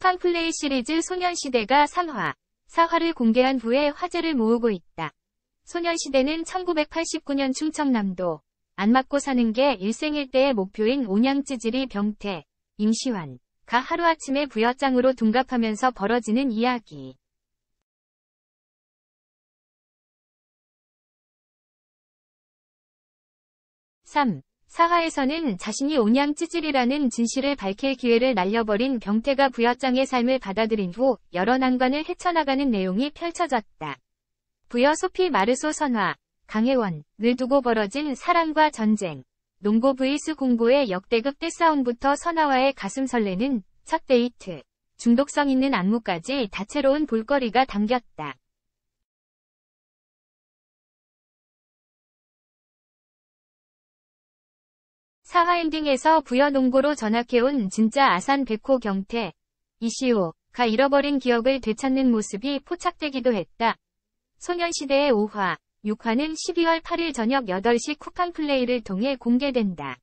쿠팡 플레이 시리즈 소년시대가 3화, 4화를 공개한 후에 화제를 모으고 있다. 소년시대는 1989년 충청남도 안 맞고 사는 게 일생일대의 목표인 온양찌질이 병태, 임시환, 가 하루아침에 부여짱으로 둔갑하면서 벌어지는 이야기. (3) 사화에서는 자신이 온양 찌질이라는 진실을 밝힐 기회를 날려버린 경태가 부여짱의 삶을 받아들인 후 여러 난관을 헤쳐나가는 내용이 펼쳐졌다. 부여 소피 마르소 선화, 강혜원을 두고 벌어진 사랑과 전쟁, 농고 vs 공고의 역대급 떼싸움부터 선화와의 가슴 설레는 첫 데이트, 중독성 있는 안무까지 다채로운 볼거리가 담겼다. 사하엔딩에서 부여농고로 전학해온 진짜 아산 백호 경태, 이시오가 잃어버린 기억을 되찾는 모습이 포착되기도 했다. 소년시대의 5화, 6화는 12월 8일 저녁 8시 쿠팡플레이를 통해 공개된다.